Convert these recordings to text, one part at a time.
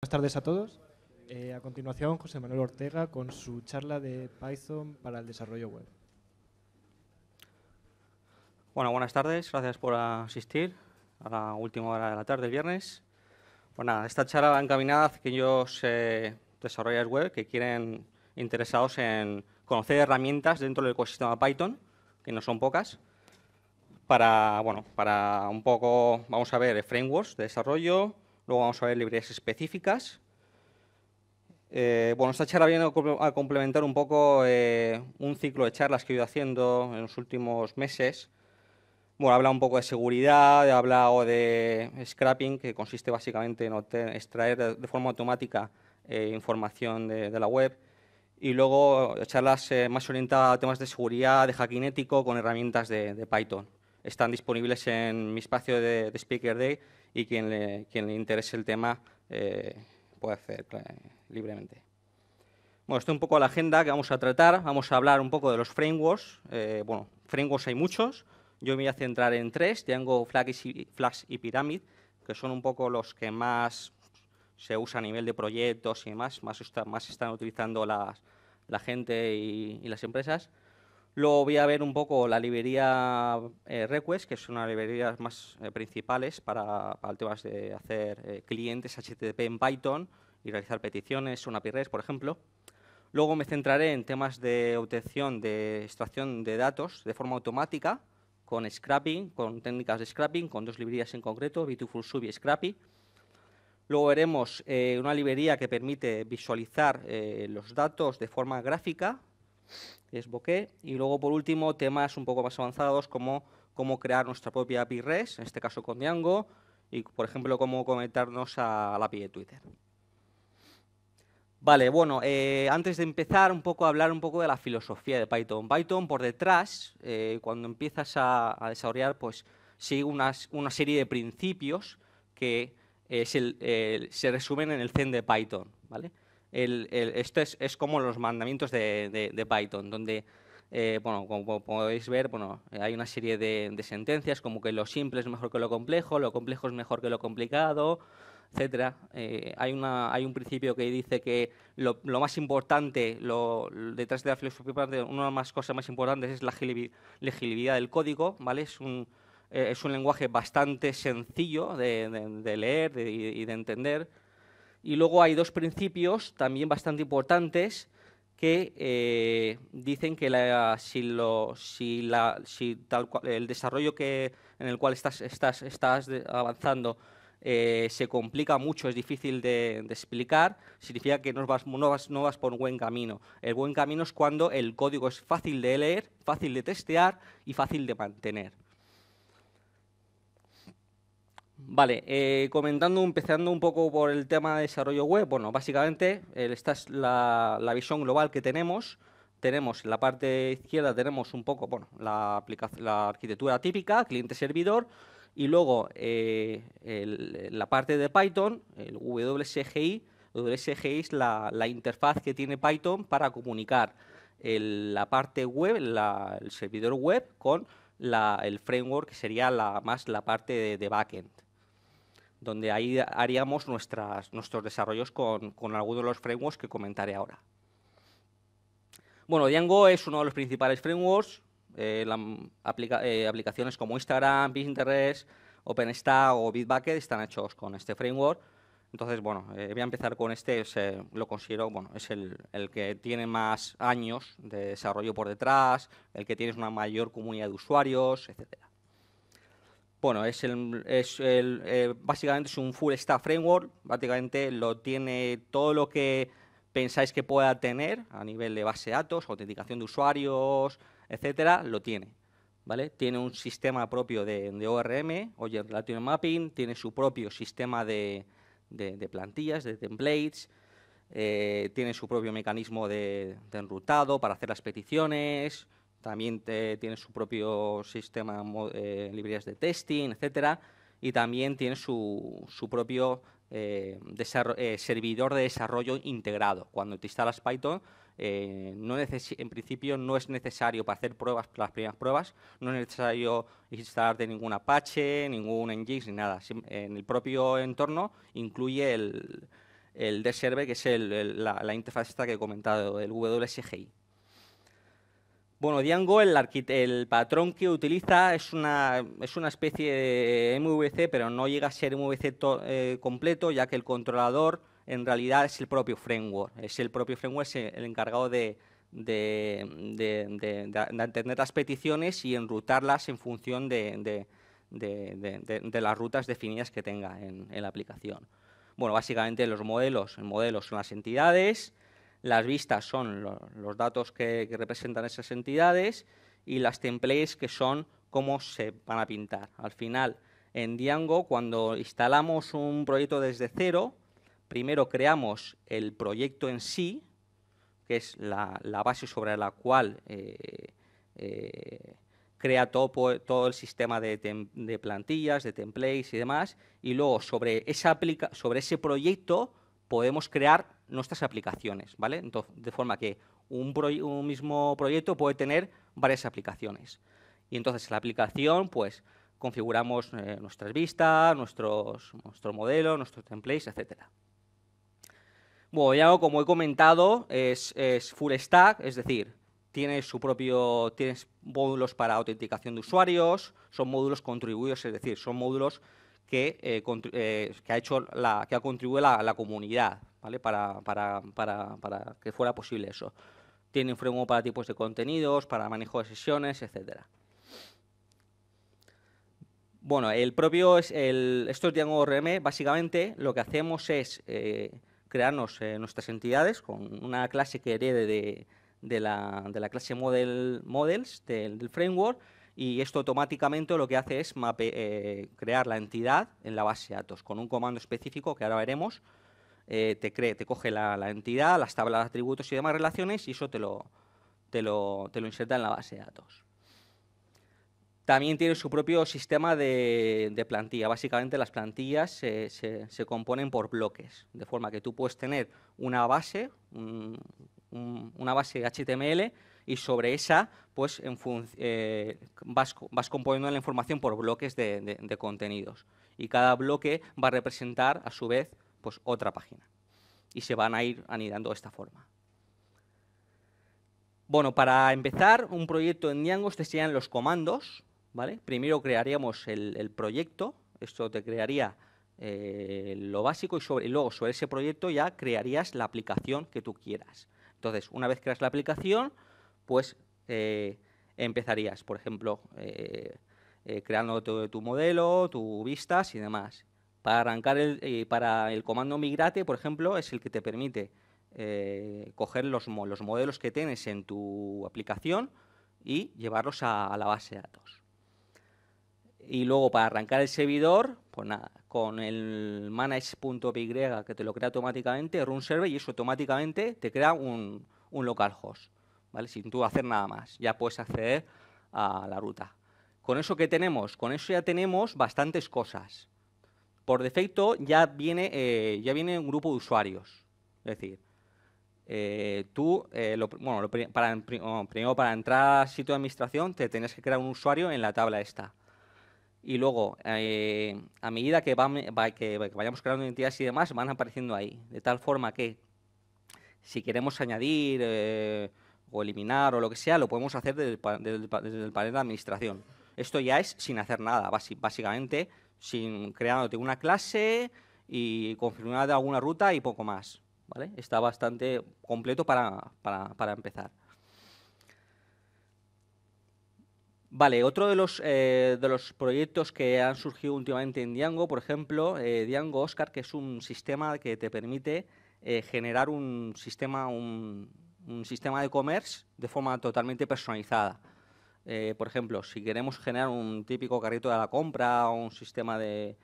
Buenas tardes a todos. Eh, a continuación, José Manuel Ortega con su charla de Python para el desarrollo web. Bueno, buenas tardes. Gracias por asistir a la última hora de la tarde, el viernes. Bueno, pues esta charla va encaminada a aquellos eh, desarrolladores web que quieren interesados en conocer herramientas dentro del ecosistema Python, que no son pocas, para, bueno, para un poco, vamos a ver, frameworks de desarrollo, Luego vamos a ver librerías específicas. Eh, bueno, esta charla viene a complementar un poco eh, un ciclo de charlas que he ido haciendo en los últimos meses. Bueno, habla un poco de seguridad, hablado de scrapping, que consiste básicamente en extraer de forma automática eh, información de, la web. Y luego charlas más orientadas a temas de seguridad, de hacking ético, con herramientas de, Python. Están disponibles en mi espacio de Speaker Day y quien le, quien le interese el tema eh, puede hacer eh, libremente. Bueno, esto es un poco la agenda que vamos a tratar. Vamos a hablar un poco de los frameworks. Eh, bueno, frameworks hay muchos. Yo me voy a centrar en tres, Tengo Flags y, Pyramid, que son un poco los que más se usan a nivel de proyectos y demás, más, están utilizando la gente y las empresas. Luego voy a ver un poco la librería Requests eh, Request, que es una de las librerías más eh, principales para, temas de hacer eh, clientes HTTP en Python y realizar peticiones, una API REST, por ejemplo. Luego me centraré en temas de obtención de extracción de datos de forma automática, con scrapping, con técnicas de scrapping, con dos librerías en concreto, Beautiful Sub y Scrappy. Luego veremos una librería que permite visualizar los datos de forma gráfica es Y luego, por último, temas un poco más avanzados como cómo crear nuestra propia API REST, en este caso con Django, y, por ejemplo, cómo conectarnos a, la API de Twitter. Vale, bueno, eh, antes de empezar un poco a hablar un poco de la filosofía de Python. Python por detrás, eh, cuando empiezas a, desarrollar, pues sigue una serie de principios que se resumen en el zen de Python, ¿vale? esto es, como los mandamientos de, Python, donde, eh, como, podéis ver, hay una serie de, sentencias como que lo simple es mejor que lo complejo, lo complejo es mejor que lo complicado, etc. Eh, hay, un principio que dice que lo, más importante, lo, detrás de la filosofía, una de las cosas más importantes es la legibilidad del código, ¿vale? Es un, eh, es un lenguaje bastante sencillo de, leer y de entender y luego hay dos principios también bastante importantes que eh, dicen que si, el desarrollo en el cual estás, avanzando eh, se complica mucho, es difícil de, explicar, significa que no, vas, no vas por un buen camino. El buen camino es cuando el código es fácil de leer, fácil de testear y fácil de mantener. Vale, eh, comentando, empezando un poco por el tema de desarrollo web, bueno, básicamente esta es la, visión global que tenemos. Tenemos en la parte izquierda, tenemos un poco, bueno, la, arquitectura típica, cliente-servidor, y luego eh, la parte de Python, el WSGI, WSGI es la, interfaz que tiene Python para comunicar la parte web, el servidor web, con el framework, que sería la, más la parte de backend donde ahí haríamos nuestros desarrollos con, algunos de los frameworks que comentaré ahora. Bueno, Django es uno de los principales frameworks. Eh, eh, aplicaciones como Instagram, Pinterest, OpenStack o Bitbucket están hechos con este framework. Entonces, bueno, eh, voy a empezar con este. lo considero, bueno, es el, el, que tiene más años de desarrollo por detrás, el que tiene una mayor comunidad de usuarios, etcétera. Bueno, es, el, eh, básicamente es un full stack framework, Básicamente lo tiene todo lo que pensáis que pueda tener a nivel de base de datos, autenticación de usuarios, etcétera, lo tiene. ¿Vale? Tiene un sistema propio de, ORM, Oye Latino Mapping, tiene su propio sistema de, plantillas, de templates, eh, tiene su propio mecanismo de, enrutado para hacer las peticiones, también tiene su propio sistema, de eh, librerías de testing, etcétera, y también tiene su, su propio eh, eh, servidor de desarrollo integrado. Cuando te instalas Python, en principio no es necesario para hacer pruebas, las primeras pruebas, no es necesario instalarte ningún Apache, ningún Nginx, ni nada. En el propio entorno incluye el, el que es el, la, interfaz esta que he comentado, el WSGI. Bueno, Django, el, patrón que utiliza es una, es una especie de MVC, pero no llega a ser MVC eh, completo, ya que el controlador en realidad es el propio framework. Es el propio framework el encargado de, de, las peticiones y enrutarlas en función de, las rutas definidas que tenga en, en la aplicación. Bueno, básicamente los modelos. Los modelos son las entidades, las vistas son los datos que, representan esas entidades y las templates que son cómo se van a pintar. Al final, en Django, cuando instalamos un proyecto desde cero, primero creamos el proyecto en sí, que es la, base sobre la cual eh, eh, crea todo, todo, el sistema de, plantillas, de templates y demás, y luego sobre, esa sobre ese proyecto podemos crear nuestras aplicaciones, ¿vale? Entonces, de forma que un, un, mismo proyecto puede tener varias aplicaciones. Y entonces, en la aplicación, pues, configuramos eh, nuestras vistas, nuestros, nuestro modelo, nuestros templates, etcétera. Bueno, ya como he comentado, es, full stack, es decir, tiene su propio, tienes módulos para autenticación de usuarios, son módulos contribuidos, es decir, son módulos que, eh, eh, que ha hecho la, que ha contribuido la comunidad. Para, que fuera posible eso. Tiene un framework para tipos de contenidos, para manejo de sesiones, etcétera. Bueno, el propio, es el, esto es básicamente lo que hacemos es eh, crearnos eh, nuestras entidades con una clase que herede de, de, la, clase model, Models del, framework y esto automáticamente lo que hace es eh, crear la entidad en la base de datos con un comando específico que ahora veremos, eh, te, te coge la, entidad, las tablas de atributos y demás relaciones y eso te lo, te lo, inserta en la base de datos. También tiene su propio sistema de, plantilla. Básicamente las plantillas se, componen por bloques, de forma que tú puedes tener una base, una base HTML, y sobre esa pues, en eh, vas, componiendo la información por bloques de contenidos. Y cada bloque va a representar, a su vez, pues otra página. Y se van a ir anidando de esta forma. Bueno, para empezar un proyecto en Django, te este serían los comandos. ¿vale? Primero crearíamos el, proyecto. Esto te crearía eh, lo básico y, sobre, luego sobre ese proyecto ya crearías la aplicación que tú quieras. Entonces, una vez creas la aplicación, pues eh, empezarías, por ejemplo, eh, creando tu, tu modelo, tus vistas y demás. Para arrancar el, eh, para el comando migrate, por ejemplo, es el que te permite eh, coger los, los, modelos que tienes en tu aplicación y llevarlos a, la base de datos. Y luego para arrancar el servidor, pues nada, con el manage.py que te lo crea automáticamente, run server y eso automáticamente te crea un, localhost, ¿vale? Sin tú hacer nada más, ya puedes acceder a la ruta. Con eso que tenemos, con eso ya tenemos bastantes cosas por defecto ya viene, eh, ya viene un grupo de usuarios. Es decir, eh, tú, eh, oh, primero para entrar al sitio de administración te tenías que crear un usuario en la tabla esta. Y luego, a medida que, vayamos creando identidades y demás, van apareciendo ahí. De tal forma que si queremos añadir o eliminar o lo que sea, lo podemos hacer desde el panel de administración. Esto ya es sin hacer nada, básicamente sin crear una clase y confirmar alguna ruta y poco más. ¿vale? Está bastante completo para, empezar. Vale, otro de los, eh, de los proyectos que han surgido últimamente en Django, por ejemplo, eh, Django Oscar, que es un sistema que te permite eh, generar un sistema, un, un sistema de commerce de forma totalmente personalizada. Eh, por ejemplo, si queremos generar un típico carrito de la compra o un sistema de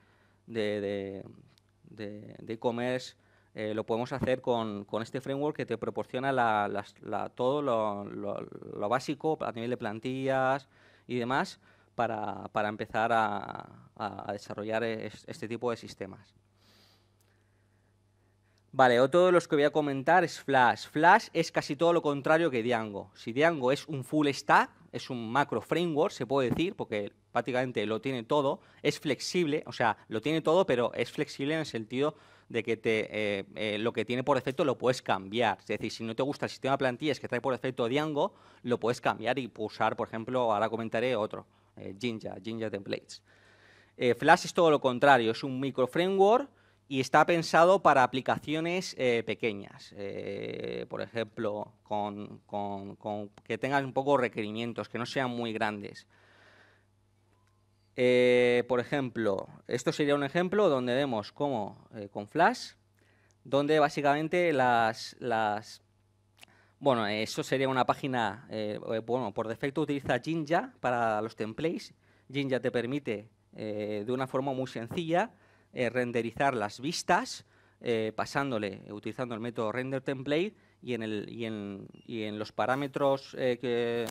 e-commerce, de, eh, e lo podemos hacer con, este framework que te proporciona todo lo, básico a nivel de plantillas y demás para, empezar a, desarrollar e, este tipo de sistemas. Vale, otro de los que voy a comentar es Flash. Flash es casi todo lo contrario que Django. Si Django es un full stack, es un macro framework, se puede decir, porque prácticamente lo tiene todo, es flexible, o sea, lo tiene todo, pero es flexible en el sentido de que te, eh, eh, lo que tiene por defecto lo puedes cambiar. Es decir, si no te gusta el sistema de plantillas que trae por defecto Django, lo puedes cambiar y usar, por ejemplo, ahora comentaré otro, eh, Jinja, Jinja Templates. Flash es todo lo contrario, es un micro framework y está pensado para aplicaciones eh, pequeñas, eh, por ejemplo, con, que tengan un poco requerimientos, que no sean muy grandes. Eh, por ejemplo, esto sería un ejemplo donde vemos cómo con Flash, donde básicamente las, las bueno, eso sería una página, bueno, por defecto utiliza Jinja para los templates. Jinja te permite, de una forma muy sencilla, eh, renderizar las vistas, eh, pasándole, utilizando el método render template y en, el, y en, y en los parámetros eh, que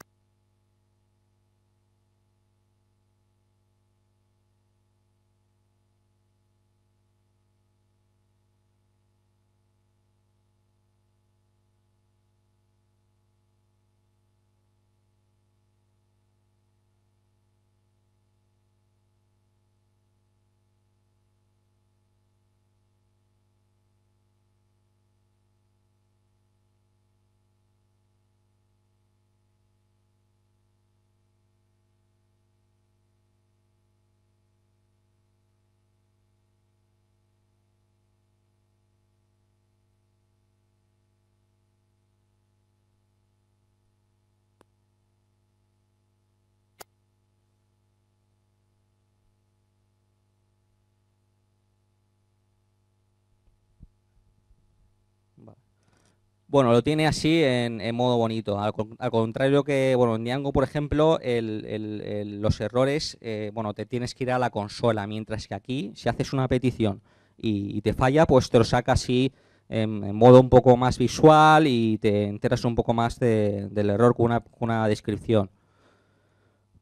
Bueno, lo tiene así en, modo bonito. Al, contrario que, bueno, en Django, por ejemplo, los errores, eh, bueno, te tienes que ir a la consola, mientras que aquí, si haces una petición y, te falla, pues te lo saca así en, modo un poco más visual y te enteras un poco más del error con una, con una descripción.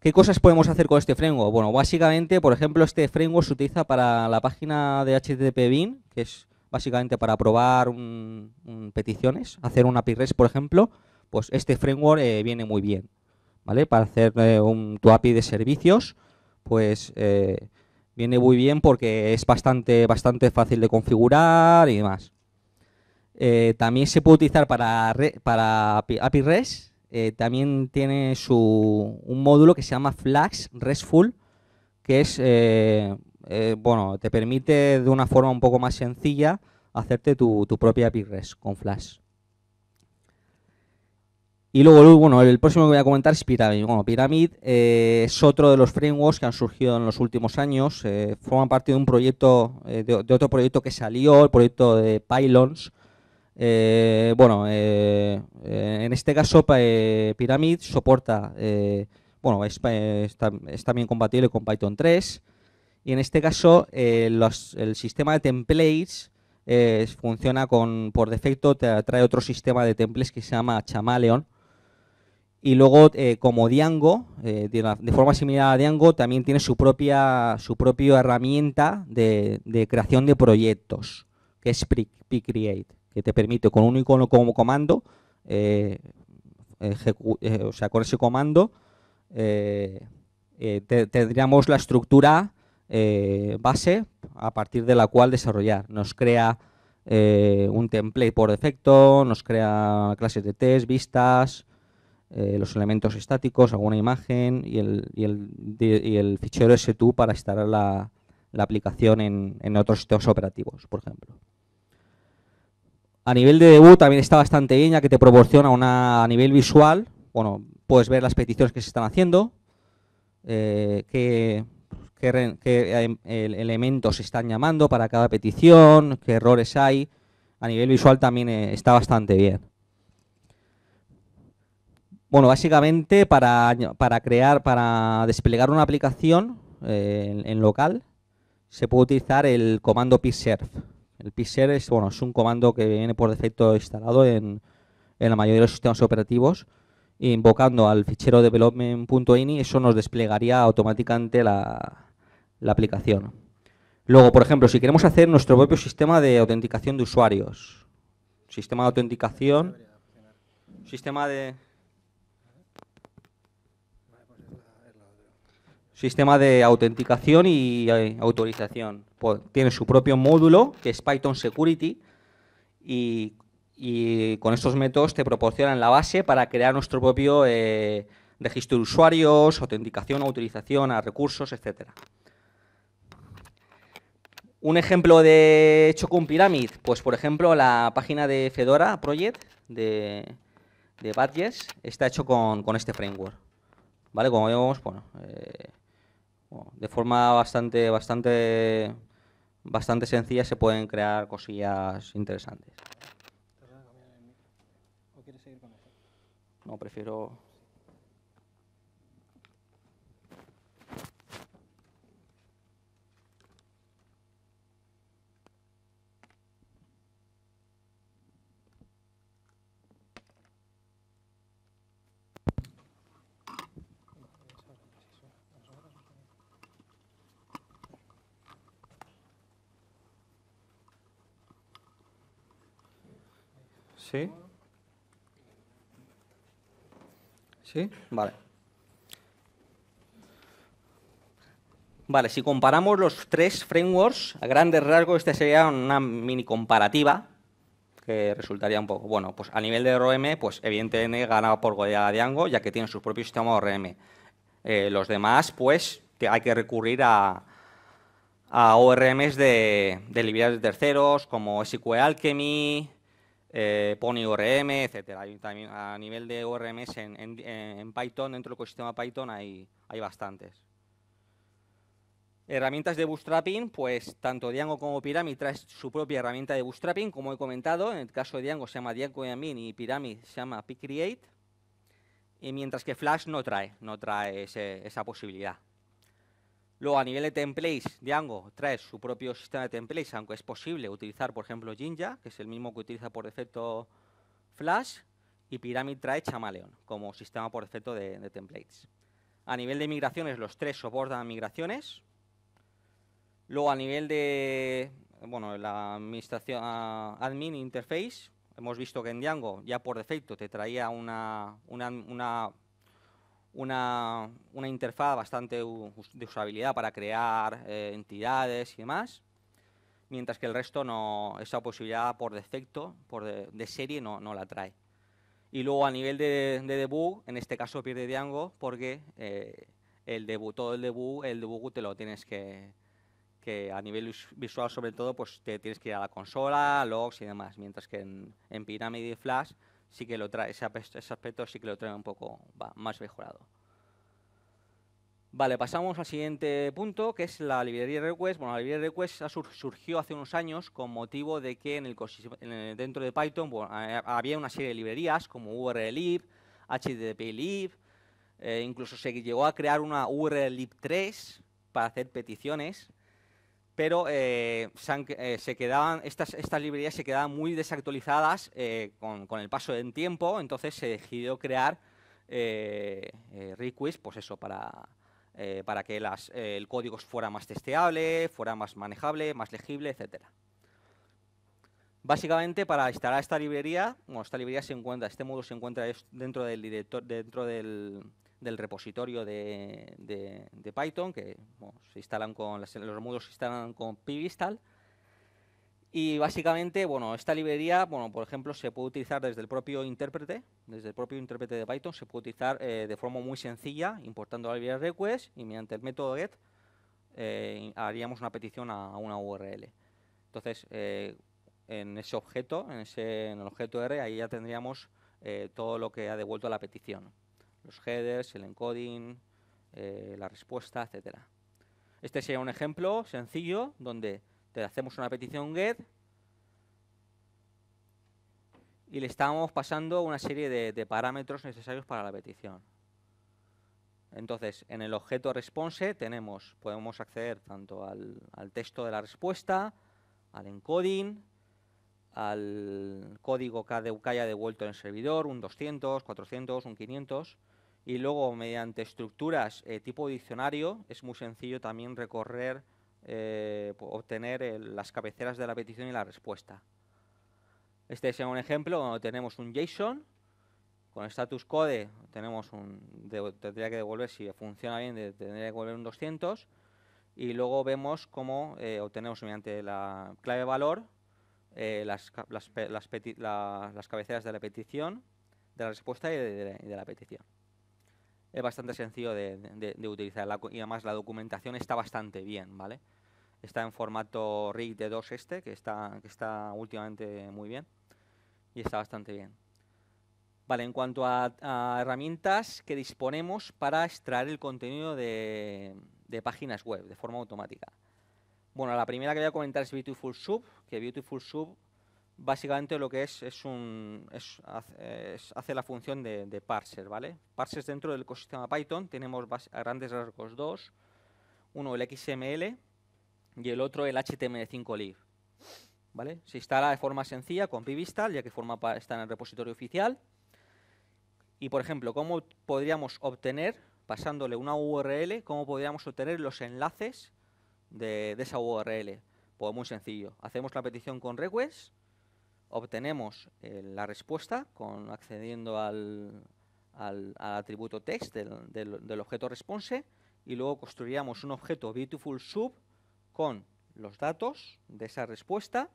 ¿Qué cosas podemos hacer con este framework? Bueno, básicamente, por ejemplo, este framework se utiliza para la página de HTTP BIN, que es básicamente para probar peticiones, hacer un API REST, por ejemplo, pues este framework eh, viene muy bien, ¿vale? Para hacer eh, un, tu API de servicios, pues eh, viene muy bien porque es bastante, bastante fácil de configurar y demás. también se puede utilizar para, para API, REST, también tiene su, un módulo que se llama Flags RESTful, que es eh, bueno, te permite de una forma un poco más sencilla hacerte tu, propia REST con Flash. Y luego, bueno, el próximo que voy a comentar es Pyramid. Bueno, Pyramid eh, es otro de los frameworks que han surgido en los últimos años. Eh, forma parte de un proyecto, de, otro proyecto que salió, el proyecto de Pylons. bueno, en este caso Pyramid soporta, bueno, es, también compatible con Python 3, y en este caso eh, el sistema de templates eh, funciona con, por defecto, te trae otro sistema de templates que se llama Chamaleon. Y luego, eh, como Django, de, forma similar a Django, también tiene su propia, su propia herramienta de, creación de proyectos, que es create que te permite con un icono como comando, o sea, con ese comando, tendríamos la estructura eh, base a partir de la cual desarrollar. Nos crea eh, un template por defecto, nos crea clases de test, vistas, eh, los elementos estáticos, alguna imagen y el, fichero S2 para instalar la, aplicación en, otros sistemas operativos, por ejemplo. A nivel de debut también está bastante bien, que te proporciona una, a nivel visual, bueno, puedes ver las peticiones que se están haciendo, que qué, eh, elementos están llamando para cada petición, qué errores hay. A nivel visual también eh, está bastante bien. Bueno, básicamente para, crear, para desplegar una aplicación eh, en, local, se puede utilizar el comando pserve. El pserve es, bueno, es un comando que viene por defecto instalado en la mayoría de los sistemas operativos invocando al fichero development.ini, eso nos desplegaría automáticamente la, aplicación. Luego, por ejemplo, si queremos hacer nuestro propio sistema de autenticación de usuarios, sistema de autenticación, sistema de... Sistema de autenticación y eh, autorización. Pues tiene su propio módulo, que es Python Security, y y con estos métodos te proporcionan la base para crear nuestro propio eh, registro de usuarios, autenticación, utilización a recursos, etcétera. Un ejemplo de hecho con Pyramid, pues por ejemplo la página de Fedora Project de, Badges está hecho con, este framework. ¿Vale? Como vemos, eh, de forma bastante, bastante, bastante sencilla se pueden crear cosillas interesantes. No, prefiero... Sí. ¿Sí? Vale. Vale, si comparamos los tres frameworks, a grandes rasgos, esta sería una mini comparativa que resultaría un poco, bueno, pues a nivel de ORM, pues evidentemente ganaba por goleada Django, ya que tiene su propio sistema ORM. Eh, los demás, pues, hay que recurrir a, a ORMs de, de librerías de terceros, como SQL Alchemy, eh, pone ORM, etcétera. también, a nivel de ORMs en, Python, dentro del ecosistema Python hay, hay bastantes. Herramientas de bootstrapping, pues tanto Django como Pyramid trae su propia herramienta de bootstrapping, como he comentado. En el caso de Django se llama Django Admin y Pyramid se llama pcreate. Y mientras que Flash no trae, no trae esa posibilidad. Luego, a nivel de templates, Django trae su propio sistema de templates, aunque es posible utilizar, por ejemplo, Jinja, que es el mismo que utiliza por defecto Flash, y Pyramid trae Chameleon como sistema por defecto de, templates. A nivel de migraciones, los tres soportan migraciones. Luego, a nivel de bueno, la administración ah, admin interface, hemos visto que en Django ya por defecto te traía una una, interfaz bastante de usabilidad para crear eh, entidades y demás, mientras que el resto no, esa posibilidad por defecto, por de, serie, no, la trae. Y luego a nivel de, debug, en este caso pierde Django porque eh, el debug, todo el debug, el debug te lo tienes que, que a nivel visual sobre todo, pues te tienes que ir a la consola, logs y demás, mientras que en, en Pirámide y Flash sí que lo trae, ese, aspecto sí que lo trae un poco más mejorado. Vale, pasamos al siguiente punto, que es la librería de request. Bueno, la librería request surgió hace unos años con motivo de que en el, dentro de Python había una serie de librerías como urllib, HTTPLib, eh, incluso se llegó a crear una urllib 3 para hacer peticiones pero eh, eh, se, quedaban, estas, librerías se quedaban muy desactualizadas eh, con, el paso del tiempo, entonces se decidió crear Request pues eso, para, para que el código fuera más testeable, fuera más manejable, más legible, etc. Básicamente, para instalar esta librería, esta librería se encuentra, este módulo se encuentra dentro del director, dentro del, del repositorio de, Python, que se instalan con, los módulos se instalan con pvistal. Y básicamente, bueno, esta librería, bueno, por ejemplo, se puede utilizar desde el propio intérprete, desde el propio intérprete de Python, se puede utilizar eh, de forma muy sencilla, importando la librería request y mediante el método get eh, haríamos una petición a, una URL. Entonces, eh, en ese objeto, en, ese, el objeto R, ahí ya tendríamos todo lo que ha devuelto la petición los headers, el encoding, eh, la respuesta, etc. Este sería un ejemplo sencillo donde te hacemos una petición get y le estamos pasando una serie de, parámetros necesarios para la petición. Entonces, en el objeto response tenemos, podemos acceder tanto al, al, texto de la respuesta, al encoding, al código que haya devuelto en el servidor, un 200, 400, un 500, y luego, mediante estructuras eh, tipo diccionario, es muy sencillo también recorrer, eh, obtener eh, las cabeceras de la petición y la respuesta. Este es un ejemplo donde tenemos un JSON, con status code tenemos un, tendría que devolver, si funciona bien, tendría que devolver un 200, y luego vemos cómo obtenemos mediante la clave valor las, cabeceras de la petición, de la respuesta y de la petición es bastante sencillo de, utilizar y además la documentación está bastante bien, ¿vale? Está en formato RIG de 2 este, que está, que está últimamente muy bien y está bastante bien. Vale, en cuanto a, herramientas que disponemos para extraer el contenido de, páginas web de forma automática. Bueno, la primera que voy a comentar es Beautiful que Beautiful Sub básicamente lo que es, es un, es, hace la función de, parser, ¿vale? Parsers dentro del ecosistema Python tenemos grandes rasgos dos, uno el XML y el otro el HTML5 lib, ¿vale? Se instala de forma sencilla con Pivistal, ya que forma está en el repositorio oficial. Y, por ejemplo, ¿cómo podríamos obtener, pasándole una URL, cómo podríamos obtener los enlaces de, de esa URL? Pues muy sencillo. Hacemos la petición con request, obtenemos eh, la respuesta con, accediendo al, atributo text del, objeto response y luego construiríamos un objeto beautiful sub con los datos de esa respuesta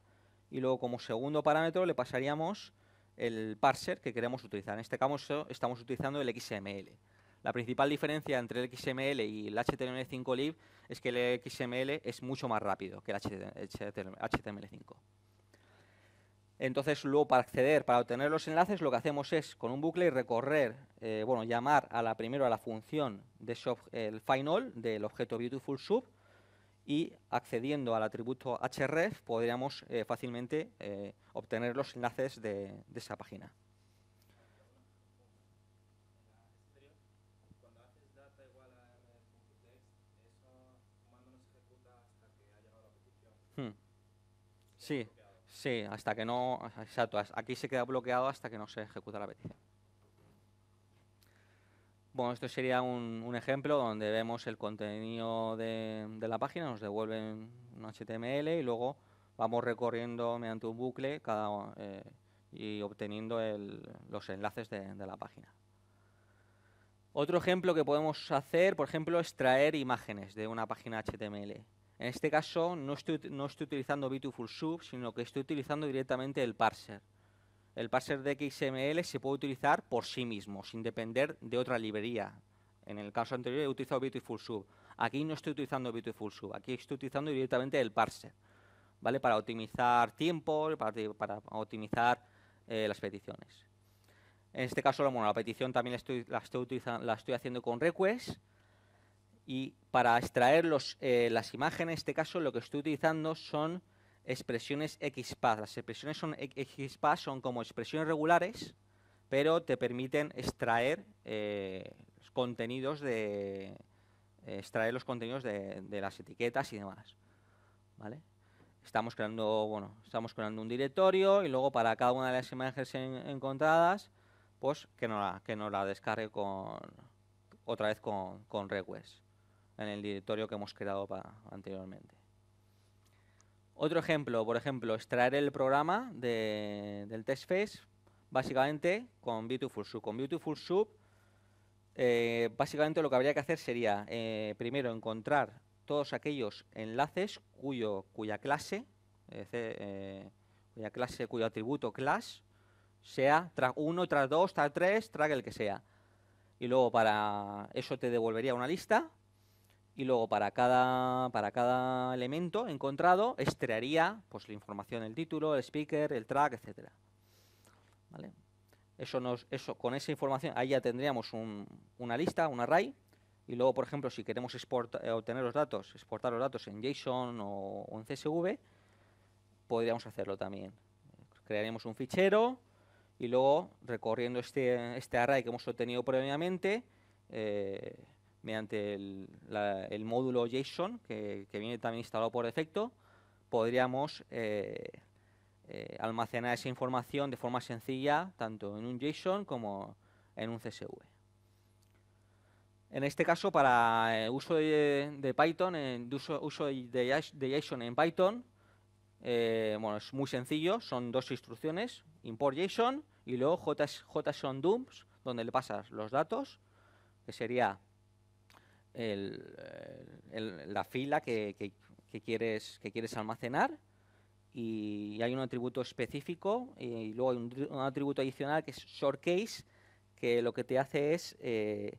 y luego como segundo parámetro le pasaríamos el parser que queremos utilizar. En este caso estamos utilizando el XML. La principal diferencia entre el XML y el HTML5 lib es que el XML es mucho más rápido que el HTML5. Entonces, luego para acceder, para obtener los enlaces, lo que hacemos es con un bucle recorrer, eh, bueno, llamar a la primero a la función de final el del objeto beautiful sub y accediendo al atributo href podríamos eh, fácilmente eh, obtener los enlaces de, esa página. Hmm. Sí, Sí, hasta que no. Exacto, aquí se queda bloqueado hasta que no se ejecuta la petición. Bueno, esto sería un, ejemplo donde vemos el contenido de, la página, nos devuelven un HTML y luego vamos recorriendo mediante un bucle cada, eh, y obteniendo los enlaces de, de, la página. Otro ejemplo que podemos hacer, por ejemplo, es traer imágenes de una página HTML. En este caso no estoy, no estoy utilizando Beautiful Sub, sino que estoy utilizando directamente el parser. El parser de XML se puede utilizar por sí mismo, sin depender de otra librería. En el caso anterior he utilizado Beautiful Sub. Aquí no estoy utilizando Beautiful Sub, aquí estoy utilizando directamente el parser, ¿vale? Para optimizar tiempo, para, para optimizar eh, las peticiones. En este caso, la petición también la estoy, la estoy, la estoy haciendo con request, y para extraer eh, las imágenes, en este caso lo que estoy utilizando son expresiones XPath. Las expresiones son XPath son como expresiones regulares, pero te permiten extraer eh, contenidos de eh, extraer los contenidos de, las etiquetas y demás. ¿Vale? Estamos creando, bueno, estamos creando un directorio y luego para cada una de las imágenes encontradas, pues que nos la, que la descargue con otra vez con, con request en el directorio que hemos creado anteriormente. Otro ejemplo, por ejemplo, extraer el programa del test básicamente con Beautiful Con Beautiful eh, básicamente lo que habría que hacer sería eh, primero encontrar todos aquellos enlaces cuyo, cuya clase, eh, cuya clase, cuyo atributo class sea track 1, track 2, track 3, track el que sea. Y luego para eso te devolvería una lista y luego para cada, para cada elemento encontrado extraería pues, la información, el título, el speaker, el track, etcétera. ¿Vale? Eso nos, eso, con esa información ahí ya tendríamos una lista, un array, y luego, por ejemplo, si queremos exportar eh, obtener los datos, exportar los datos en JSON o, en CSV, podríamos hacerlo también. Crearíamos un fichero y luego, recorriendo este, este array que hemos obtenido previamente, eh, mediante el, módulo JSON, que, viene también instalado por defecto, podríamos eh, eh, almacenar esa información de forma sencilla, tanto en un JSON como en un CSV. En este caso, para el eh, uso de, Python, en uso, de, JSON en Python, bueno, es muy sencillo, son dos instrucciones, import JSON y luego JSON dumps, donde le pasas los datos, que sería eh, la fila que, quieres, que quieres almacenar y, hay un atributo específico y, luego hay un, atributo adicional que es shortcase, que lo que te hace es eh,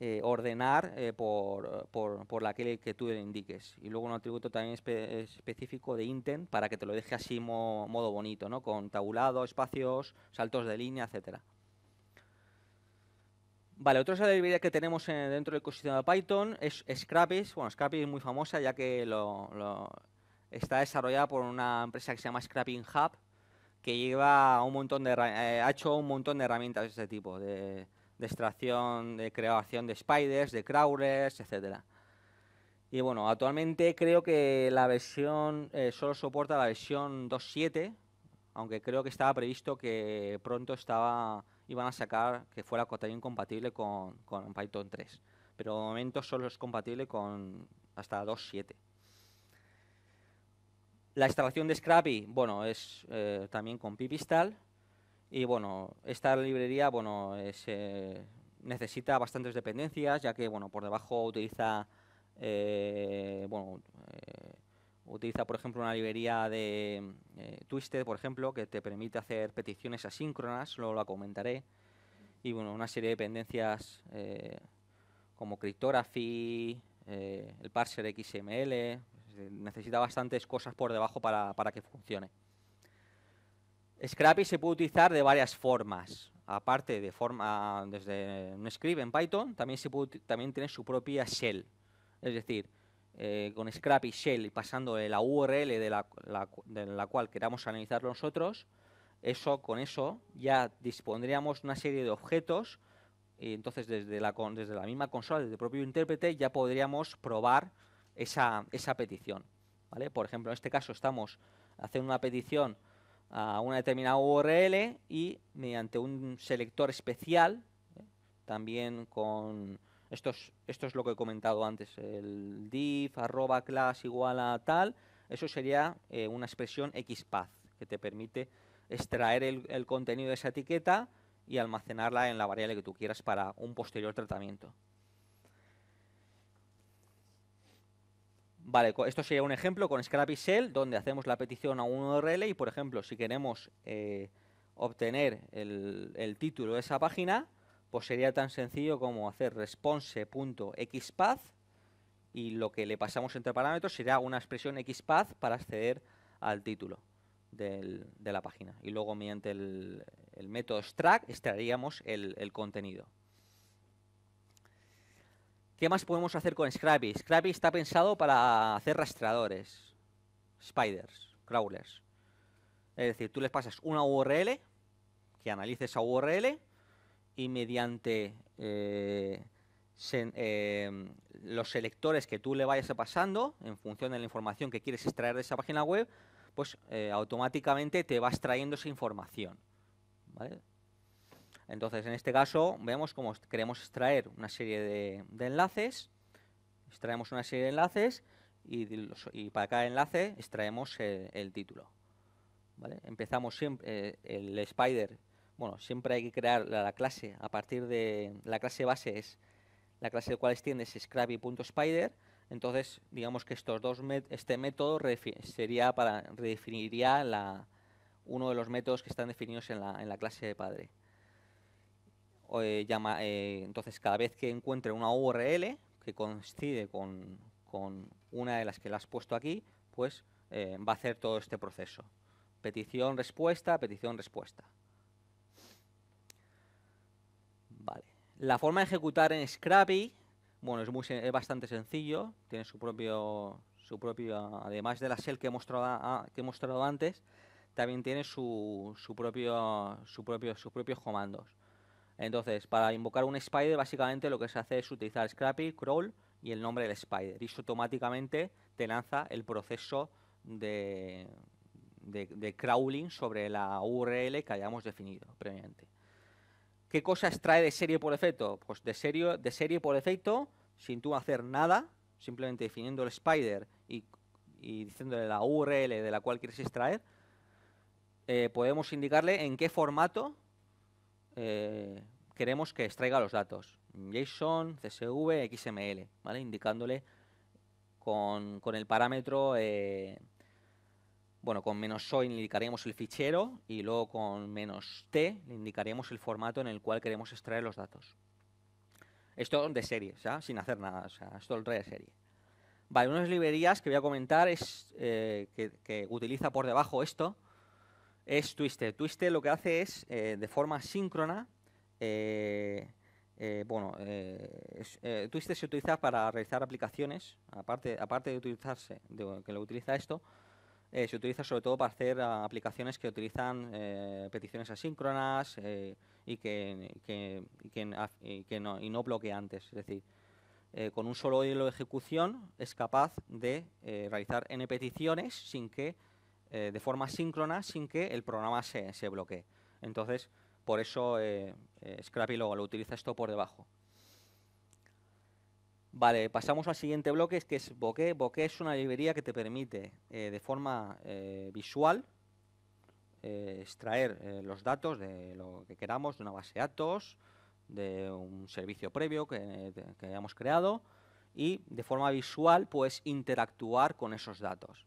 eh, ordenar por, por, la que, tú le indiques. Y luego un atributo también específico de intent para que te lo deje así modo bonito, ¿no? con tabulado, espacios, saltos de línea, etcétera. Vale, otra librería que tenemos eh, dentro del ecosistema de Python es Scrappy. Bueno, Scrappy es muy famosa ya que está desarrollada por una empresa que se llama Scrapping Hub, que lleva un montón de, eh, ha hecho un montón de herramientas de este tipo, de, extracción, de creación de spiders, de crawlers, etcétera. Y bueno, actualmente creo que la versión eh, solo soporta la versión 2.7, aunque creo que estaba previsto que pronto estaba, iban a sacar que fuera también compatible con, Python 3, pero de momento solo es compatible con hasta 2.7. La instalación de Scrappy, bueno, es eh, también con Pipistal. Y bueno, esta librería, bueno, eh, necesita bastantes dependencias, ya que, bueno, por debajo utiliza, eh, Utiliza, por ejemplo, una librería de eh, Twisted, por ejemplo, que te permite hacer peticiones asíncronas, luego la comentaré. Y bueno, una serie de dependencias eh, como Cryptography, eh, el parser XML. Necesita bastantes cosas por debajo para, para que funcione. Scrappy se puede utilizar de varias formas. Aparte de forma desde un script en Python, también, se puede, también tiene su propia shell. Es decir, eh, con Scrap y Shell y pasando la URL de la, la cual queramos analizar nosotros, eso con eso ya dispondríamos una serie de objetos y entonces desde la, desde la misma consola, desde el propio intérprete, ya podríamos probar esa, esa petición. ¿vale? Por ejemplo, en este caso estamos haciendo una petición a una determinada URL y mediante un selector especial, ¿eh? también con esto es, lo que he comentado antes, el div arroba class igual a tal, eso sería eh, una expresión xpath que te permite extraer el, contenido de esa etiqueta y almacenarla en la variable que tú quieras para un posterior tratamiento. Vale, esto sería un ejemplo con Scrapy Shell, donde hacemos la petición a un URL y, por ejemplo, si queremos eh, obtener el, el, título de esa página, pues sería tan sencillo como hacer response.xpath y lo que le pasamos entre parámetros será una expresión xpath para acceder al título de la página. Y luego mediante el, método extract extraeríamos el, contenido. ¿Qué más podemos hacer con Scrappy? Scrappy está pensado para hacer rastreadores, spiders, crawlers. Es decir, tú les pasas una URL, que analice esa URL, y mediante eh, em, los selectores que tú le vayas pasando, en función de la información que quieres extraer de esa página web, pues eh, automáticamente te va extrayendo esa información. Entonces, en este caso, vemos cómo queremos extraer una serie de, enlaces, extraemos una serie de enlaces y, para cada enlace extraemos el, título. Empezamos siempre, eh, el spider bueno, siempre hay que crear la, clase a partir de la clase base es la clase de cual extiende es Scrappy.spider, entonces digamos que estos dos este método sería para redefiniría uno de los métodos que están definidos en la, en la clase de padre. Eh, llama, eh, entonces cada vez que encuentre una URL que coincide con, una de las que le has puesto aquí, pues eh, va a hacer todo este proceso. Petición, respuesta, petición, respuesta. La forma de ejecutar en Scrapy, bueno, es, muy, bastante sencillo, tiene su propio, su propio, además de la shell que he mostrado, que antes, también tiene su, propio, sus propios comandos. Entonces, para invocar un spider, básicamente lo que se hace es utilizar Scrapy, crawl y el nombre del spider. Y eso automáticamente te lanza el proceso de crawling sobre la URL que hayamos definido previamente. ¿Qué cosas trae de serie por efecto? Pues de serie, de serie por efecto, sin tú hacer nada, simplemente definiendo el spider y, diciéndole la URL de la cual quieres extraer, eh, podemos indicarle en qué formato eh, queremos que extraiga los datos. JSON, CSV, XML, ¿vale? Indicándole con, el parámetro eh, bueno, con menos le indicaremos el fichero y luego con menos "t" indicaremos el formato en el cual queremos extraer los datos. Esto de serie, ¿ah? sin hacer nada, o esto es de serie. Vale, unas librerías que voy a comentar es eh, que, utiliza por debajo esto, es Twister. Twister lo que hace es, eh, de forma síncrona, eh, bueno, Twister se utiliza para realizar aplicaciones, aparte, aparte de utilizarse, de, que lo utiliza esto, eh, se utiliza sobre todo para hacer ah, aplicaciones que utilizan eh, peticiones asíncronas eh, y, que, no, y antes. bloqueantes. Es decir, con un solo hilo de ejecución es capaz de realizar n peticiones sin que, de forma síncrona sin que el programa se, bloquee. Entonces, por eso Scrappy lo utiliza esto por debajo. Vale, pasamos al siguiente bloque, que es Bokeh. Bokeh es una librería que te permite eh, de forma eh, visual eh, extraer los datos de lo que queramos, de una base de datos, de un servicio previo que, hayamos creado y de forma visual puedes interactuar con esos datos.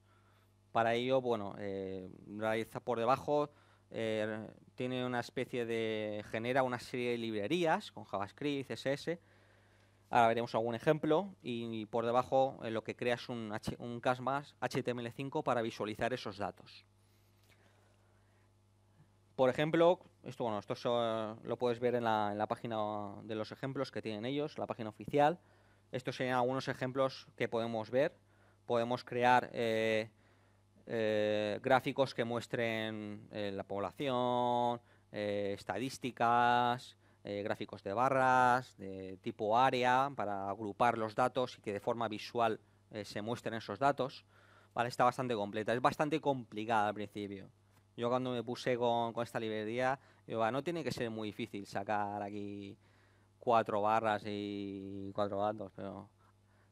Para ello, bueno, realiza por debajo, tiene una especie de, genera una serie de librerías con JavaScript, CSS, Ahora veremos algún ejemplo y por debajo eh, lo que crea es un, cas CASMAS HTML5 para visualizar esos datos. Por ejemplo, esto, bueno, esto eh, lo puedes ver en la, página de los ejemplos que tienen ellos, la página oficial. Estos serían algunos ejemplos que podemos ver. Podemos crear eh, gráficos que muestren la población, estadísticas, eh, gráficos de barras, de tipo área, para agrupar los datos y que de forma visual eh, se muestren esos datos. Vale, está bastante completa, es bastante complicada al principio. Yo cuando me puse con, esta librería, yo, no tiene que ser muy difícil sacar aquí cuatro barras y cuatro datos, pero...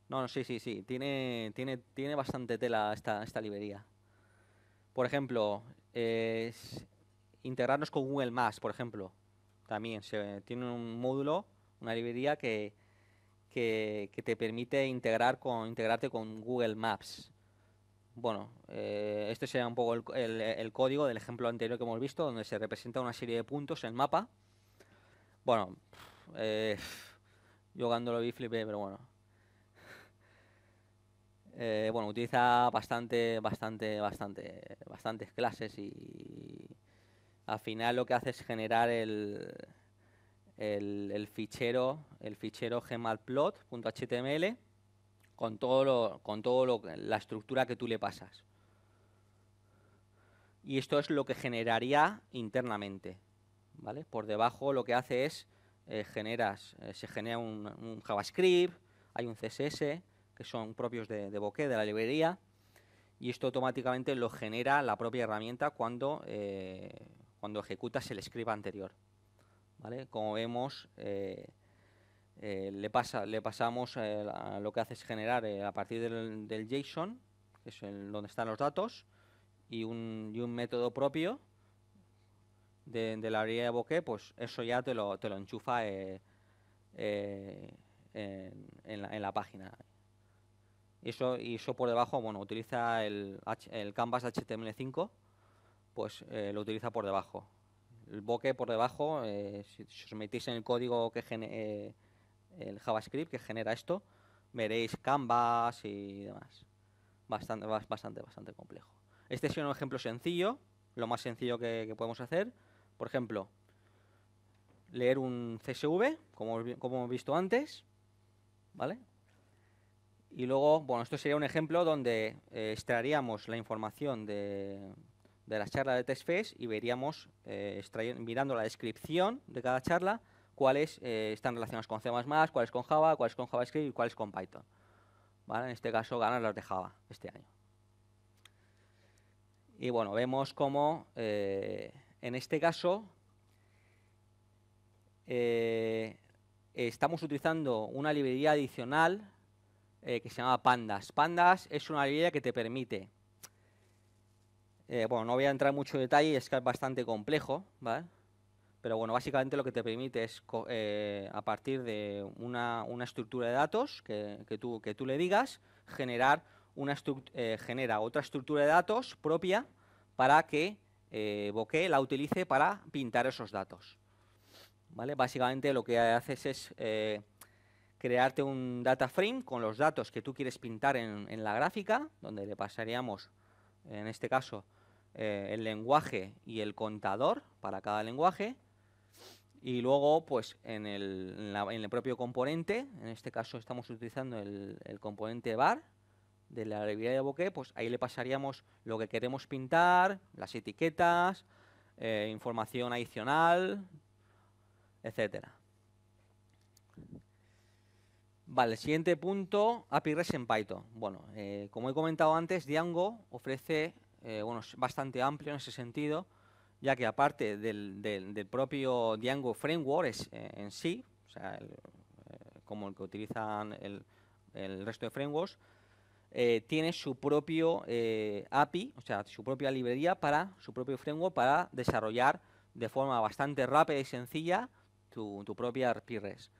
No, no, sí, sí, sí, tiene, tiene, tiene bastante tela esta, esta librería. Por ejemplo, es integrarnos con Google Maps, por ejemplo también se, tiene un módulo, una librería que, te permite integrar con, integrarte con Google Maps. Bueno, eh, este sería un poco el, código del ejemplo anterior que hemos visto, donde se representa una serie de puntos en el mapa. Bueno, eh, yo cuando lo vi flipé, pero bueno. Eh, bueno, utiliza bastante, bastante, bastante, bastantes clases y, al final lo que hace es generar el, el, fichero, el fichero gemalplot.html con todo lo, con todo lo, la estructura que tú le pasas. Y esto es lo que generaría internamente. ¿vale? Por debajo lo que hace es eh, generas, eh, se genera un, JavaScript, hay un CSS, que son propios de, de Bokeh, de la librería, y esto automáticamente lo genera la propia herramienta cuando eh, cuando ejecutas el script anterior. ¿Vale? Como vemos, eh, eh, le, pasa, le pasamos, eh, lo que hace es generar a partir del, del, JSON, que es el, donde están los datos, y un, método propio de, la variable de bokeh, pues eso ya te lo, te lo enchufa en, la, página. Y eso, y eso por debajo, bueno, utiliza el, el canvas HTML5 pues eh, lo utiliza por debajo. El boque por debajo, eh, si, os metéis en el código que genera eh, el JavaScript que genera esto, veréis Canvas y demás. Bastante, bastante, bastante complejo. Este es un ejemplo sencillo, lo más sencillo que, podemos hacer. Por ejemplo, leer un CSV, como, como hemos visto antes, ¿vale? Y luego, bueno, esto sería un ejemplo donde extraeríamos la información de, de la charla de TestFest y veríamos, eh, mirando la descripción de cada charla, cuáles eh, están relacionadas con C++, cuáles con Java, cuáles con JavaScript y cuáles con Python. En este caso ganar las de Java este año. Y bueno, vemos cómo eh, en este caso estamos utilizando una librería adicional que se llama Pandas. Pandas es una librería que te permite eh, bueno, no voy a entrar mucho en detalle, es que es bastante complejo, ¿vale? Pero bueno, básicamente lo que te permite es, eh, a partir de una, estructura de datos que, tú, le digas, generar eh, genera otra estructura de datos propia para que Bokeh la utilice para pintar esos datos. ¿Vale? Básicamente lo que haces es crearte un data frame con los datos que tú quieres pintar en la gráfica, donde le pasaríamos en este caso, eh, el lenguaje y el contador para cada lenguaje. Y luego, pues en el, en, el propio componente, en este caso estamos utilizando el, componente bar de la librería de bokeh, pues ahí le pasaríamos lo que queremos pintar, las etiquetas, eh, información adicional, etcétera. Vale, siguiente punto, API REST en Python. Bueno, eh, como he comentado antes, Django ofrece eh, bastante amplio en ese sentido, ya que aparte del, propio Django Framework eh, en sí, eh, como el que utilizan el, resto de frameworks, tiene su propio API, o sea, su propia librería para su propio framework para desarrollar de forma bastante rápida y sencilla tu, tu propia REST.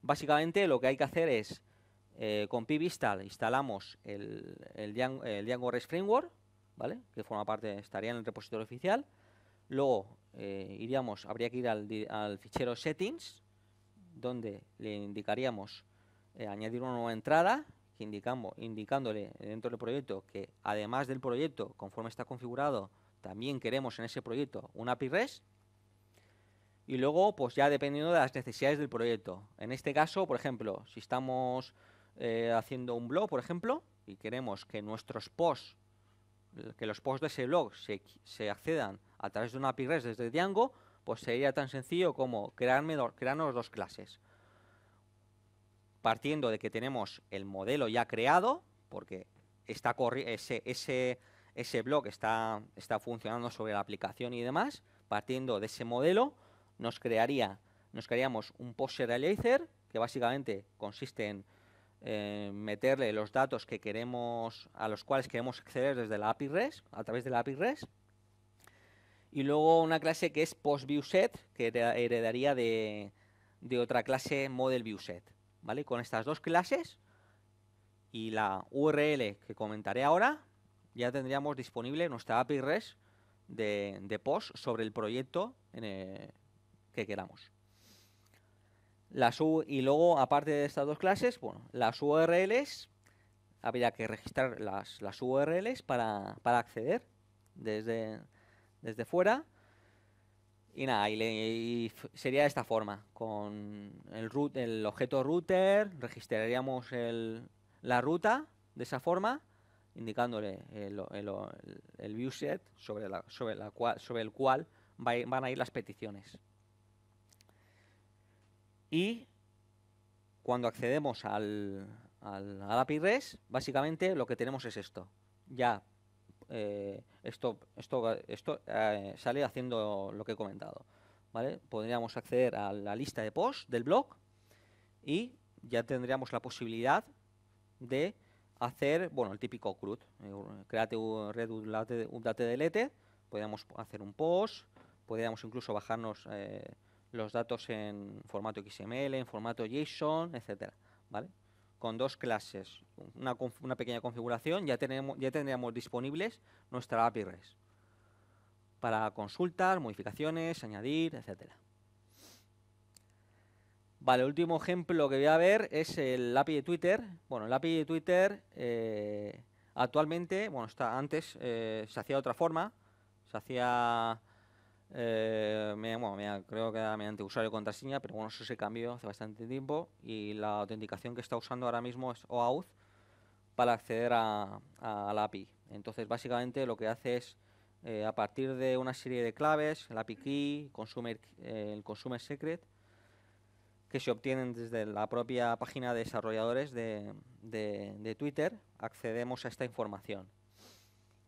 Básicamente lo que hay que hacer es, eh, con pivistal instalamos el, el, el Django REST Framework, que forma parte, estaría en el repositorio oficial. Luego eh, iríamos, habría que ir al, fichero settings, donde le indicaríamos eh, añadir una nueva entrada, que indicamos, indicándole dentro del proyecto que además del proyecto, conforme está configurado, también queremos en ese proyecto un API REST. Y luego, pues ya dependiendo de las necesidades del proyecto. En este caso, por ejemplo, si estamos eh, haciendo un blog, por ejemplo, y queremos que nuestros posts que los posts de ese blog se, accedan a través de una API REST desde Django, pues sería tan sencillo como crearme crearnos dos clases. Partiendo de que tenemos el modelo ya creado, porque está ese, ese, ese blog está, está funcionando sobre la aplicación y demás, partiendo de ese modelo, nos crearía, nos crearíamos un post serializer, que básicamente consiste en eh, meterle los datos que queremos, a los cuales queremos acceder desde la API REST, a través de la API REST. Y luego una clase que es PostViewSet, que heredaría de, otra clase ModelViewSet. ¿vale? Con estas dos clases y la URL que comentaré ahora, ya tendríamos disponible nuestra API REST de, de POST sobre el proyecto que queramos. Las y luego, aparte de estas dos clases, bueno, las URLs, habría que registrar las, las URLs para, acceder desde, desde fuera. Y nada, y, sería de esta forma, con el, root, el objeto router, registraríamos el, la ruta de esa forma, indicándole el, el, el, viewset sobre, la, sobre, la cual, sobre el cual van a ir las peticiones. Y cuando accedemos al, al, API REST, básicamente lo que tenemos es esto. Ya eh, esto, esto, esto eh, sale haciendo lo que he comentado. ¿vale? Podríamos acceder a la lista de posts del blog y ya tendríamos la posibilidad de hacer, bueno, el típico CRUD, eh, create red update, delete, podríamos hacer un post, podríamos incluso bajarnos los datos en formato XML, en formato JSON, etcétera, ¿vale? Con dos clases, una, pequeña configuración, ya, tenemos, ya tendríamos disponibles nuestra API REST para consultas, modificaciones, añadir, etcétera. Vale, el último ejemplo que voy a ver es el API de Twitter. Bueno, el API de Twitter eh, actualmente, bueno, está, antes eh, se hacía de otra forma, se hacía eh, creo que era mediante usuario y contraseña, pero bueno, eso se cambió hace bastante tiempo y la autenticación que está usando ahora mismo es OAuth para acceder a, la API. Entonces, básicamente lo que hace es, eh, a partir de una serie de claves, la API key, consumer, eh, el consumer secret, que se obtienen desde la propia página de desarrolladores de, de Twitter, accedemos a esta información.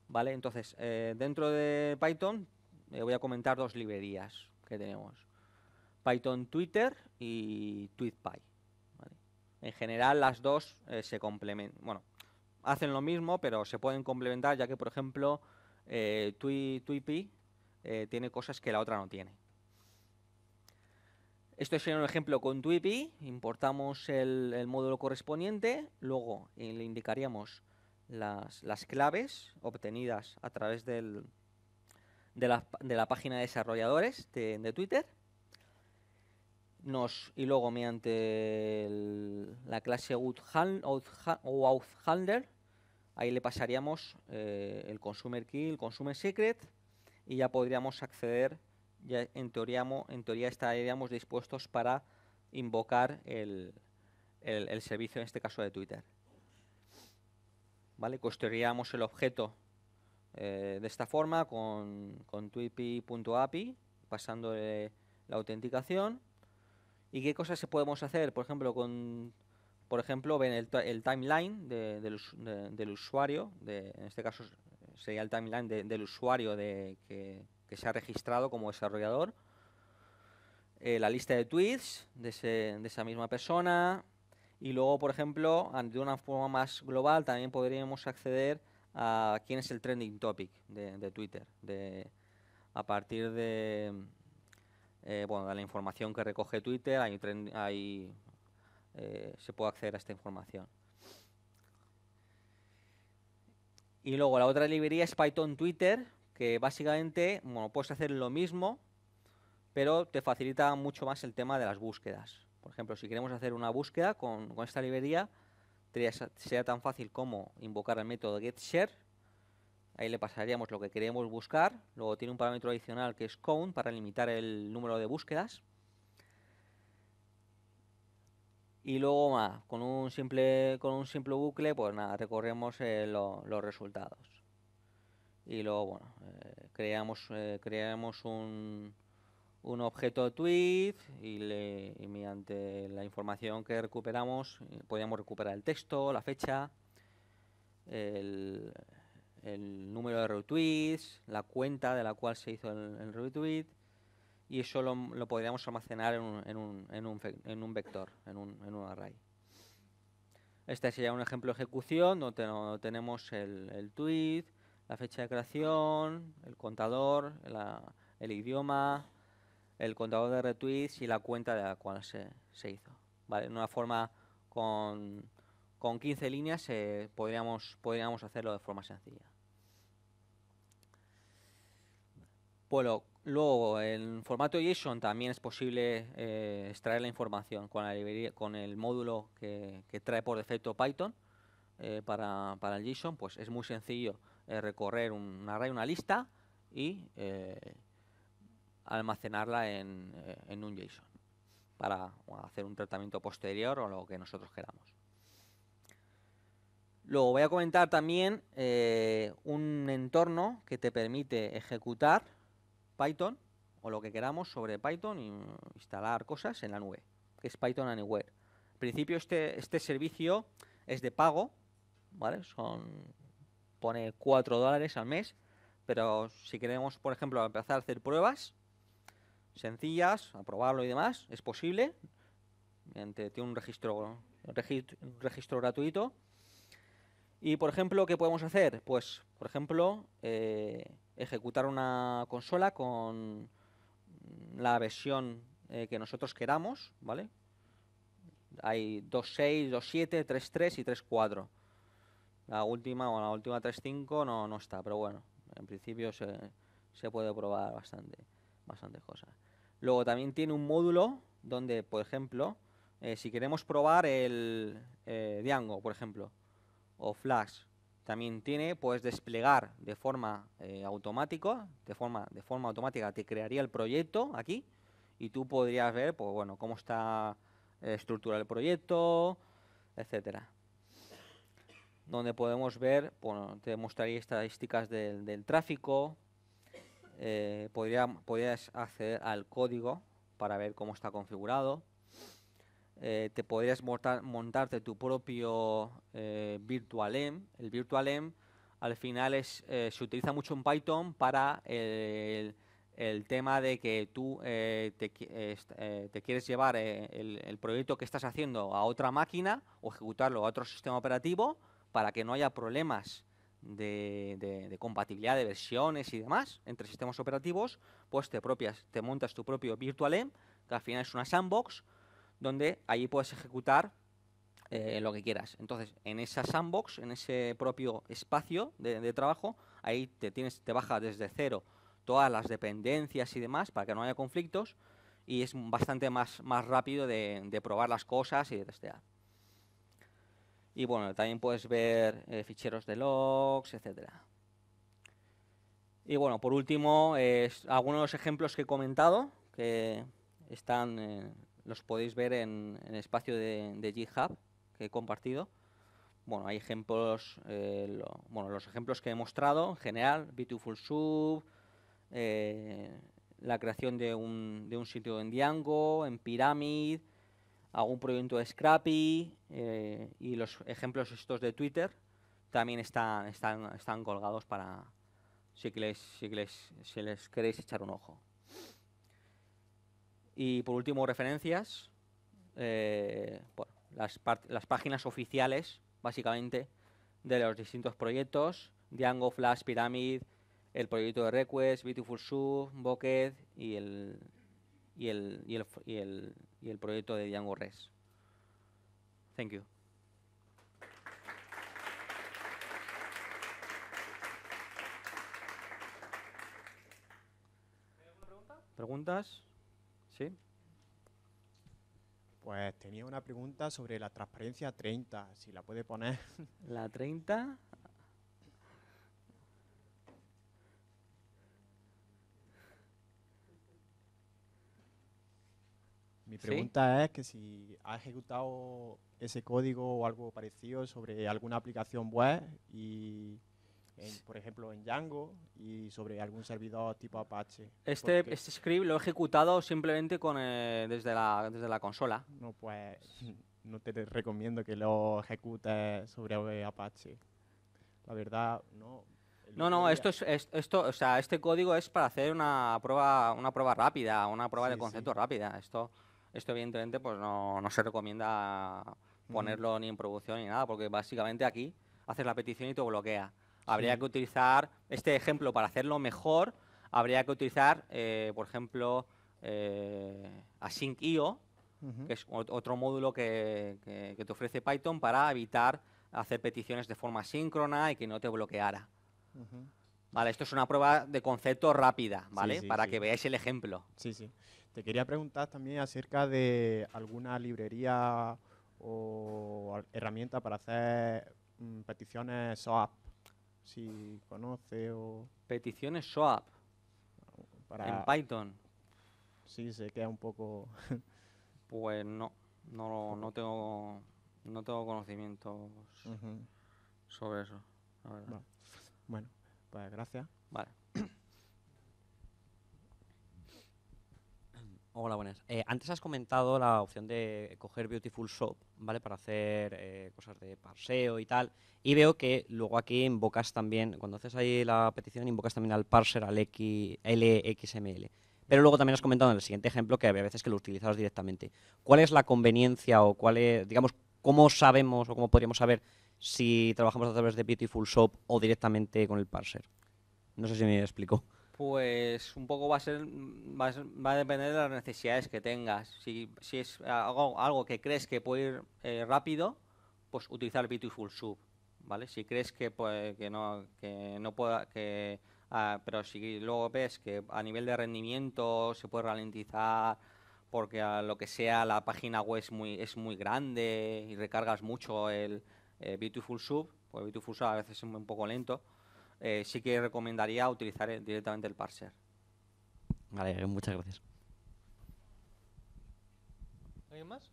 ¿Vale? Entonces, dentro de Python eh, voy a comentar dos librerías que tenemos. Python Twitter y TweetPy. En general las dos eh, se complementan, bueno, hacen lo mismo, pero se pueden complementar ya que, por ejemplo, eh, TweetPy eh, tiene cosas que la otra no tiene. Esto sería un ejemplo con TweetPy, importamos el, módulo correspondiente, luego le indicaríamos las claves obtenidas a través del, de la, de la página de desarrolladores de, Twitter. Nos, y luego mediante la clase Handler ahí le pasaríamos eh, el consumer key, el consumer secret, y ya podríamos acceder, ya en teoría, en teoría estaríamos dispuestos para invocar el, el, servicio, en este caso de Twitter. ¿Vale? Construiríamos el objeto eh, de esta forma, con, con pasando la autenticación. ¿Y qué cosas se podemos hacer? Por ejemplo, con, por ejemplo ven el, el timeline del, usuario, en este caso sería el timeline del usuario de, que, se ha registrado como desarrollador. Eh, la lista de tweets de, de esa misma persona, y luego, por ejemplo, de una forma más global, también podríamos acceder a quién es el trending topic de, Twitter, a partir eh, de, la información que recoge Twitter, hay, eh, se puede acceder a esta información. Y luego la otra librería es Python Twitter, que básicamente puedes hacer lo mismo, pero te facilita mucho más el tema de las búsquedas. Por ejemplo, si queremos hacer una búsqueda con esta librería, sea tan fácil como invocar el método getShare. Ahí le pasaríamos lo que queremos buscar. Luego tiene un parámetro adicional que es count para limitar el número de búsquedas. Y luego con un simple, con un simple bucle, pues nada, recorremos eh, los resultados. Y luego, bueno, eh, creamos, eh, creamos un, un objeto tweet y, mediante la información que recuperamos eh, podíamos recuperar el texto, la fecha, el, número de retweets, la cuenta de la cual se hizo el, retweet y eso lo, podríamos almacenar en un, en, un, en, un, vector, en un, en un array. Este sería un ejemplo de ejecución donde no, tenemos el, el, tweet, la fecha de creación, el contador, el idioma, el contador de retweets y la cuenta de la cual se, hizo. ¿vale? De una forma con, con 15 líneas eh, podríamos, podríamos hacerlo de forma sencilla. Bueno, luego en formato JSON también es posible eh, extraer la información con, con el módulo que, trae por defecto Python eh, para, el JSON. Pues es muy sencillo recorrer array, una lista y almacenarla eh, en, un JSON para hacer un tratamiento posterior o lo que nosotros queramos. Luego voy a comentar también eh, un entorno que te permite ejecutar Python o lo que queramos sobre Python e instalar cosas en la nube, que es Python Anywhere. En principio este, este servicio es de pago, ¿vale? Son, pone 4 dólares al mes, pero si queremos, por ejemplo, empezar a hacer pruebas, sencillas, aprobarlo y demás, es posible, tiene un registro, registro, gratuito. Y, por ejemplo, ¿qué podemos hacer? Pues, por ejemplo, eh, ejecutar una consola con la versión eh, que nosotros queramos, ¿vale? Hay 2.6, 2.7, 3.3 y 3.4. La última, o la última 3.5 no, no está, pero bueno, en principio se, se puede probar bastante, bastante cosas. Luego también tiene un módulo donde, por ejemplo, eh, si queremos probar el eh, Django, por ejemplo, o Flash, también tiene, puedes desplegar de forma eh, automática, de forma, de forma automática te crearía el proyecto aquí y tú podrías ver, pues bueno, cómo está estructurado el proyecto, etcétera. Donde podemos ver, te mostraría estadísticas del tráfico, eh, podrías acceder al código para ver cómo está configurado. Eh, te podrías montarte tu propio eh, El VirtualEM al final es, eh, se utiliza mucho en Python para el, tema de que tú te, quieres llevar el, el proyecto que estás haciendo a otra máquina o ejecutarlo a otro sistema operativo para que no haya problemas de, compatibilidad de versiones y demás entre sistemas operativos, pues te, propias, te montas tu propio VirtualEm, que al final es una sandbox, donde allí puedes ejecutar eh, lo que quieras. Entonces, en esa sandbox, en ese propio espacio de, trabajo, ahí te, tienes, te baja desde cero todas las dependencias y demás para que no haya conflictos y es bastante más, más rápido de probar las cosas y de testear. Y bueno, también puedes ver eh, ficheros de logs, etcétera. Y bueno, por último, algunos de los ejemplos que he comentado, que están, eh, los podéis ver en, el espacio de, GitHub que he compartido. Bueno, hay ejemplos, eh, bueno, los ejemplos que he mostrado en general, Beautiful Sub, la creación de un, de un sitio en Django, en Pyramid, algún proyecto de Scrappy eh, y los ejemplos estos de Twitter también están, están, están colgados para si les, si, les, si queréis echar un ojo. Y por último, referencias. Eh, las, páginas oficiales, básicamente, de los distintos proyectos. Django, Flash, Pyramid, el proyecto de Request, Beautiful Soup, Bucket y el, y el, y el y el proyecto de Django REST. Thank you. ¿Preguntas? ¿Sí? Pues tenía una pregunta sobre la transparencia 30, si la puede poner. ¿La 30? Mi pregunta es que si ha ejecutado ese código o algo parecido sobre alguna aplicación web y por ejemplo, en Django y sobre algún servidor tipo Apache. Este, este script lo he ejecutado simplemente con, eh, desde, la, desde la consola. No, pues no te, recomiendo que lo ejecutes sobre eh, Apache. La verdad, no. No, no, esto es, esto, o sea, este código es para hacer una prueba, una prueba rápida, una prueba de concepto rápida. Esto, esto evidentemente pues no, no se recomienda ponerlo ni en producción ni nada, porque básicamente aquí haces la petición y te bloquea. Habría que utilizar este ejemplo para hacerlo mejor, habría que utilizar, eh, por ejemplo, eh, AsyncIO, que es otro módulo que, te ofrece Python para evitar hacer peticiones de forma síncrona y que no te bloqueara. Vale, esto es una prueba de concepto rápida, ¿vale? para que veáis el ejemplo. Sí, sí. Te quería preguntar también acerca de alguna librería o herramienta para hacer mm, peticiones SOAP, si conoce o... Peticiones SOAP. Para... En Python. Sí, se queda un poco... pues no, no, no, tengo, no tengo conocimientos sobre eso. Bueno, pues gracias. Vale. Hola, buenas. Eh, antes has comentado la opción de coger Beautiful Shop, ¿vale? Para hacer eh, cosas de parseo y tal. Y veo que luego aquí invocas también, cuando haces ahí la petición, invocas también al parser, al X, LXML. Pero luego también has comentado en el siguiente ejemplo que había veces que lo utilizabas directamente. ¿Cuál es la conveniencia o cuál es, digamos, cómo sabemos o cómo podríamos saber si trabajamos a través de Beautiful Shop o directamente con el parser? No sé si me explico. Pues un poco va a ser, va a, depender de las necesidades que tengas. Si, es algo, que crees que puede ir eh, rápido, pues utilizar Beautiful Sub, ¿vale? Si crees que, que no, que no pueda, que, ah, pero si luego ves que a nivel de rendimiento se puede ralentizar porque a lo que sea la página web es muy, es muy grande y recargas mucho el eh, Beautiful Sub, pues Beautiful Sub a veces es un poco lento, eh, sí que recomendaría utilizar eh, directamente el parser. Vale, muchas gracias. ¿Alguien más?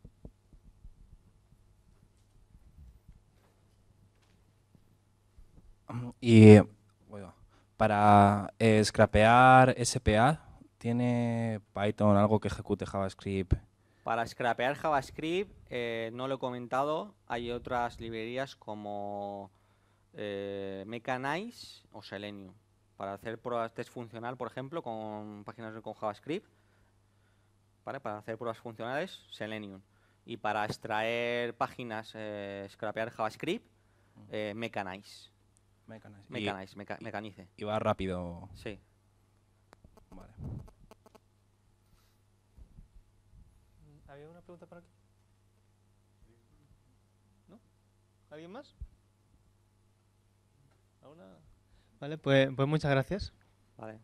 Y para eh, scrapear SPA, ¿tiene Python algo que ejecute JavaScript? Para scrapear JavaScript, no lo he comentado, hay otras librerías como eh, Mechanize o Selenium para hacer pruebas test funcional, por ejemplo, con páginas con JavaScript. Para hacer pruebas funcionales, Selenium. Y para extraer páginas, eh, scrapear JavaScript, eh, Mechanize. Mechanize. Mechanize, y, va rápido. Sí. Vale. ¿Había una pregunta para aquí? ¿No? ¿Alguien más? Vale, pues, pues muchas gracias. Vale.